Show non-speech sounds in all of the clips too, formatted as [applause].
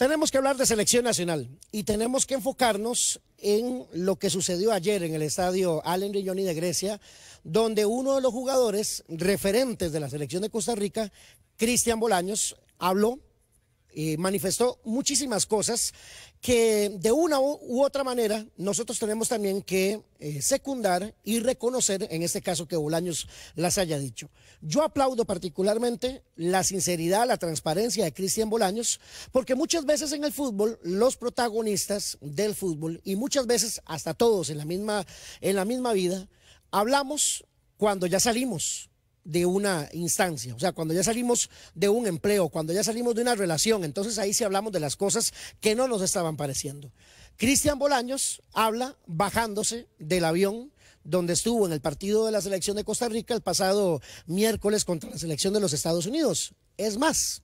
Tenemos que hablar de selección nacional y tenemos que enfocarnos en lo que sucedió ayer en el estadio Allen Rignoni de Grecia, donde uno de los jugadores referentes de la selección de Costa Rica, Cristian Bolaños, habló manifestó muchísimas cosas que de una u otra manera nosotros tenemos también que eh, secundar y reconocer en este caso que Bolaños las haya dicho. Yo aplaudo particularmente la sinceridad, la transparencia de Cristian Bolaños, porque muchas veces en el fútbol los protagonistas del fútbol y muchas veces hasta todos en la misma en la misma vida hablamos cuando ya salimos de una instancia. O sea, cuando ya salimos de un empleo, cuando ya salimos de una relación, entonces ahí sí hablamos de las cosas que no nos estaban pareciendo. Cristian Bolaños habla bajándose del avión donde estuvo en el partido de la selección de Costa Rica el pasado miércoles contra la selección de los Estados Unidos. Es más,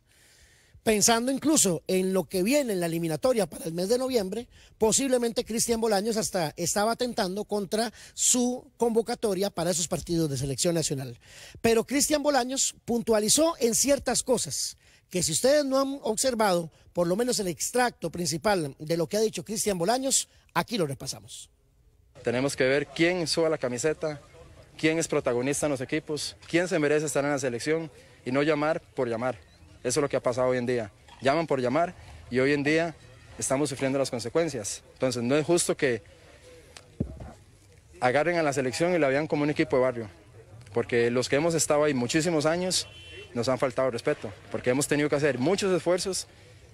pensando incluso en lo que viene en la eliminatoria para el mes de noviembre, posiblemente Cristian Bolaños hasta estaba atentando contra su convocatoria para esos partidos de selección nacional. Pero Cristian Bolaños puntualizó en ciertas cosas que si ustedes no han observado, por lo menos el extracto principal de lo que ha dicho Cristian Bolaños, aquí lo repasamos. Tenemos que ver quién suba la camiseta, quién es protagonista en los equipos, quién se merece estar en la selección y no llamar por llamar. Eso es lo que ha pasado hoy en día. Llaman por llamar y hoy en día estamos sufriendo las consecuencias. Entonces no es justo que agarren a la selección y la vean como un equipo de barrio, porque los que hemos estado ahí muchísimos años nos han faltado respeto, porque hemos tenido que hacer muchos esfuerzos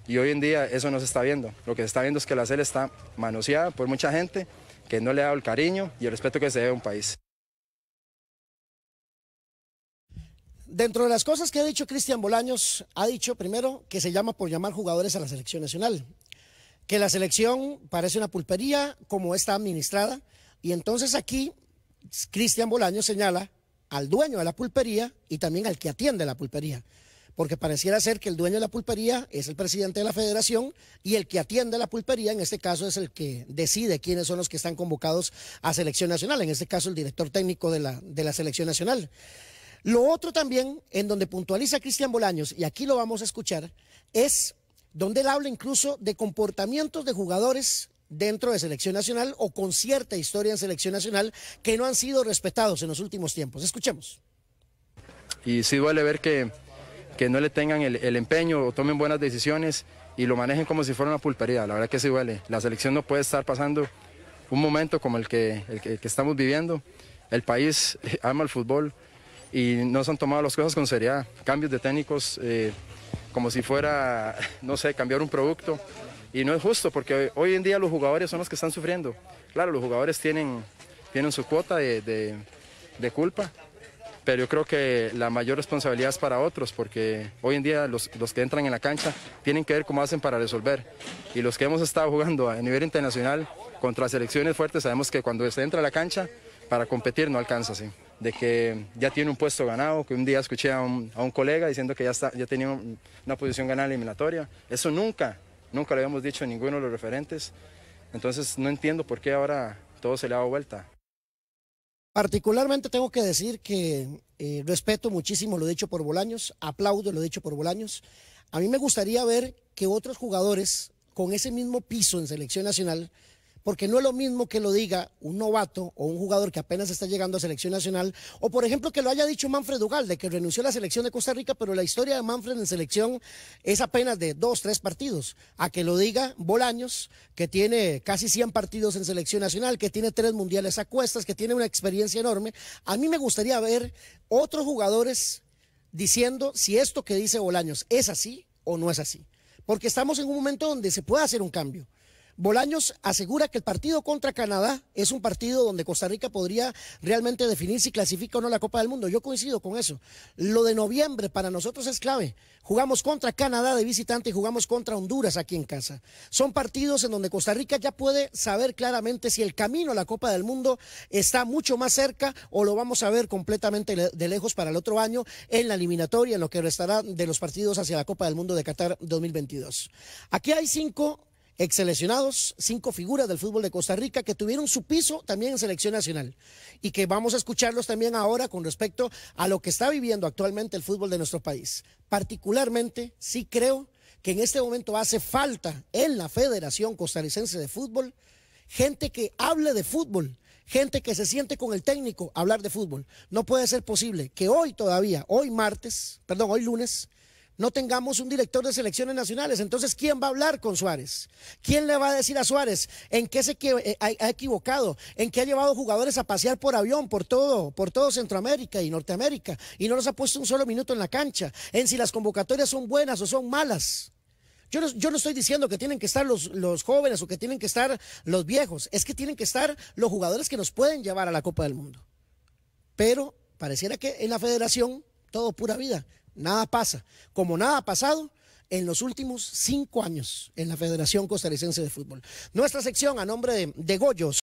y hoy en día eso no se está viendo. Lo que se está viendo es que la CEL está manoseada por mucha gente que no le ha dado el cariño y el respeto que se debe a un país. Dentro de las cosas que ha dicho Cristian Bolaños, ha dicho primero que se llama por llamar jugadores a la selección nacional, que la selección parece una pulpería como está administrada, y entonces aquí Cristian Bolaños señala al dueño de la pulpería y también al que atiende la pulpería, porque pareciera ser que el dueño de la pulpería es el presidente de la federación y el que atiende la pulpería en este caso es el que decide quiénes son los que están convocados a selección nacional, en este caso el director técnico de la, de la selección nacional. Lo otro también, en donde puntualiza Cristian Bolaños, y aquí lo vamos a escuchar, es donde él habla incluso de comportamientos de jugadores dentro de selección nacional o con cierta historia en selección nacional que no han sido respetados en los últimos tiempos. Escuchemos. Y sí duele ver que, que no le tengan el, empeño o tomen buenas decisiones y lo manejen como si fuera una pulpería. La verdad que sí duele. La selección no puede estar pasando un momento como el que, el el que estamos viviendo. El país [laughs] ama el fútbol y no se han tomado las cosas con seriedad. Cambios de técnicos eh, como si fuera, [laughs] no sé, cambiar un producto. Y no es justo porque hoy en día los jugadores son los que están sufriendo. Claro, los jugadores tienen, tienen su cuota de, culpa, pero yo creo que la mayor responsabilidad es para otros, porque hoy en día los, que entran en la cancha tienen que ver cómo hacen para resolver. Y los que hemos estado jugando a nivel internacional contra selecciones fuertes, sabemos que cuando se entra a la cancha, para competir no alcanza, así de que ya tiene un puesto ganado, que un día escuché a un, colega diciendo que ya, ya tenía una posición ganada eliminatoria. Eso nunca, nunca lo habíamos dicho a ninguno de los referentes. Entonces no entiendo por qué ahora todo se le ha dado vuelta. Particularmente tengo que decir que eh, respeto muchísimo lo dicho por Bolaños, aplaudo lo dicho por Bolaños. A mí me gustaría ver que otros jugadores con ese mismo piso en selección nacional porque no es lo mismo que lo diga un novato o un jugador que apenas está llegando a selección nacional, o por ejemplo que lo haya dicho Manfred de que renunció a la selección de Costa Rica, pero la historia de Manfred en selección es apenas de dos, tres partidos, a que lo diga Bolaños, que tiene casi 100 partidos en selección nacional, que tiene tres mundiales a cuestas, que tiene una experiencia enorme. A mí me gustaría ver otros jugadores diciendo si esto que dice Bolaños es así o no es así. Porque estamos en un momento donde se puede hacer un cambio. Bolaños asegura que el partido contra Canadá es un partido donde Costa Rica podría realmente definir si clasifica o no la Copa del Mundo. Yo coincido con eso. Lo de noviembre para nosotros es clave. Jugamos contra Canadá de visitante y jugamos contra Honduras aquí en casa. Son partidos en donde Costa Rica ya puede saber claramente si el camino a la Copa del Mundo está mucho más cerca o lo vamos a ver completamente de lejos para el otro año en la eliminatoria, en lo que restará de los partidos hacia la Copa del Mundo de Qatar 2022. Aquí hay cinco ex seleccionados, cinco figuras del fútbol de Costa Rica que tuvieron su piso también en selección nacional y que vamos a escucharlos también ahora con respecto a lo que está viviendo actualmente el fútbol de nuestro país. Particularmente, sí creo que en este momento hace falta en la Federación Costarricense de Fútbol gente que hable de fútbol, gente que se siente con el técnico hablar de fútbol. No puede ser posible que hoy todavía, hoy martes, perdón, hoy lunes, no tengamos un director de selecciones nacionales. Entonces, ¿quién va a hablar con Suárez? ¿Quién le va a decir a Suárez en qué se eh, ha equivocado? ¿En qué ha llevado jugadores a pasear por avión, por todo, por todo Centroamérica y Norteamérica? Y no los ha puesto un solo minuto en la cancha. En si las convocatorias son buenas o son malas. Yo no, yo no, estoy diciendo que tienen que estar los, los, jóvenes o que tienen que estar los viejos, es que tienen que estar los jugadores que nos pueden llevar a la Copa del Mundo. Pero pareciera que en la federación todo pura vida. Nada pasa. Como nada ha pasado en los últimos cinco años en la Federación Costarricense de Fútbol. Nuestra sección a nombre de, de Goyos.